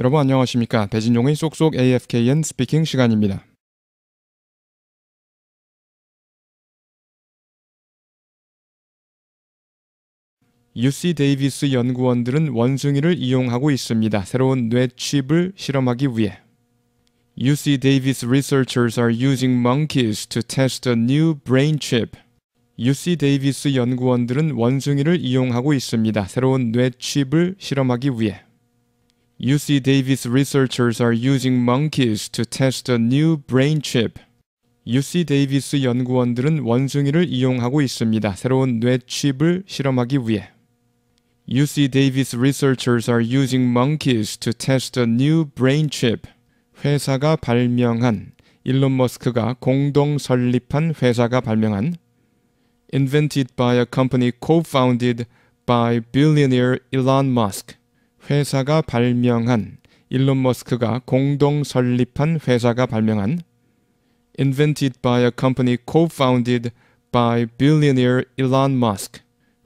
여러분 안녕하십니까? 배진용의 쏙쏙 AFKN 스피킹 시간입니다. UC 데이비스 연구원들은 원숭이를 이용하고 있습니다. 새로운 뇌칩을 실험하기 위해. UC Davis researchers are using monkeys to test a new brain chip. UC Davis 연구원들은 원숭이를 이용하고 있습니다. 새로운 뇌칩을 실험하기 위해. UC Davis researchers are using monkeys to test a new brain chip. UC Davis 연구원들은 원숭이를 이용하고 있습니다. 새로운 뇌 칩을 실험하기 위해. UC Davis researchers are using monkeys to test a new brain chip. 회사가 발명한 일론 머스크가 공동 설립한 회사가 발명한 invented by a company co-founded by billionaire Elon Musk. 회사가 발명한 일론 머스크가 공동 설립한 회사가 발명한 invented by a company co-founded by billionaire Elon Musk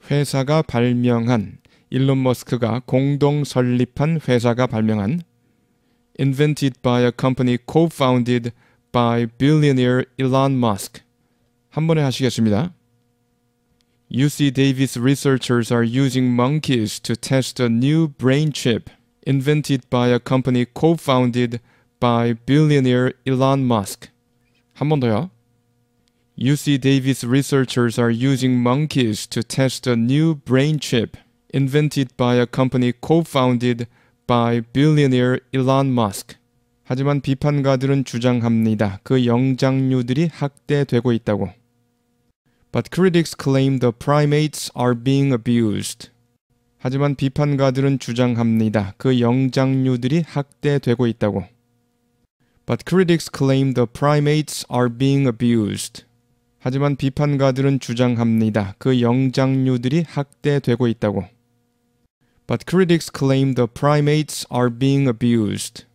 회사가 발명한 일론 머스크가 공동 설립한 회사가 발명한 invented by a company co-founded by billionaire Elon Musk 한 번에 하시겠습니다. UC Davis researchers are using monkeys to test a new brain chip invented by a company co-founded by billionaire Elon Musk. 한 번 더요. UC Davis researchers are using monkeys to test a new brain chip invented by a company co-founded by billionaire Elon Musk. 하지만 비판가들은 주장합니다. 그 영장류들이 학대되고 있다고 but critics claim the primates are being abused. 하지만 비판가들은 주장합니다. 그 영장류들이 학대되고 있다고. But critics claim the primates are being abused. 하지만 비판가들은 주장합니다. 그 영장류들이 학대되고 있다고. But critics claim the primates are being abused.